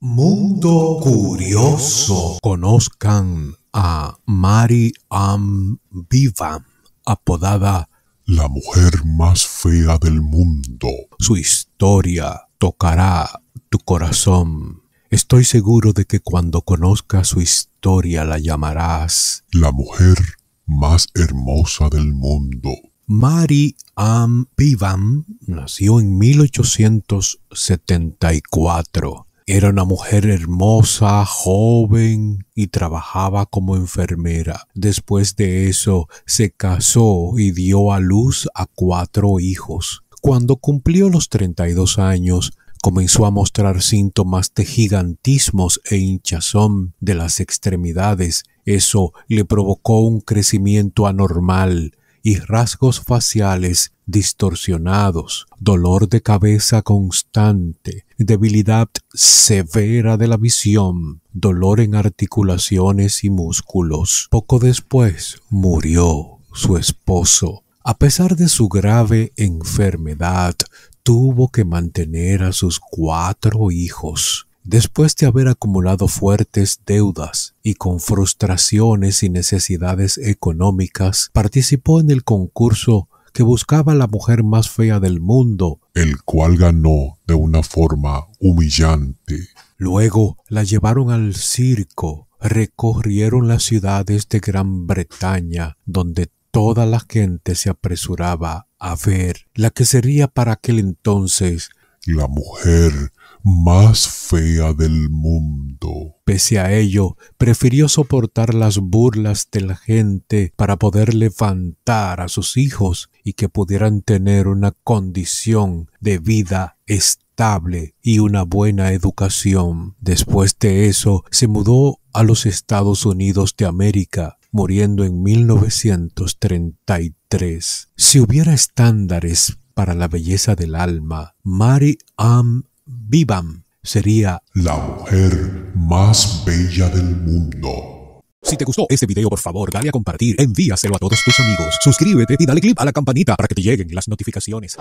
Mundo Curioso. Conozcan a Mary Am Vivam, apodada la mujer más fea del mundo. Su historia tocará tu corazón. Estoy seguro de que cuando conozcas su historia la llamarás la mujer más hermosa del mundo. Mary Am Vivam nació en 1874 era una mujer hermosa, joven y trabajaba como enfermera. Después de eso se casó y dio a luz a cuatro hijos. Cuando cumplió los 32 años, comenzó a mostrar síntomas de gigantismos e hinchazón de las extremidades. Eso le provocó un crecimiento anormal y rasgos faciales distorsionados, dolor de cabeza constante, debilidad severa de la visión, dolor en articulaciones y músculos. Poco después murió su esposo. A pesar de su grave enfermedad, tuvo que mantener a sus cuatro hijos. Después de haber acumulado fuertes deudas y con frustraciones y necesidades económicas, participó en el concurso que buscaba la mujer más fea del mundo, el cual ganó de una forma humillante. Luego la llevaron al circo, recorrieron las ciudades de Gran Bretaña, donde toda la gente se apresuraba a ver la que sería para aquel entonces la mujer más fea del mundo. Pese a ello, prefirió soportar las burlas de la gente para poder levantar a sus hijos y que pudieran tener una condición de vida estable y una buena educación. Después de eso, se mudó a los Estados Unidos de América, muriendo en 1933. Si hubiera estándares para la belleza del alma, Mari Am Vivam sería la mujer más bella del mundo. Si te gustó este video, por favor, dale a compartir, envíaselo a todos tus amigos, suscríbete y dale click a la campanita para que te lleguen las notificaciones.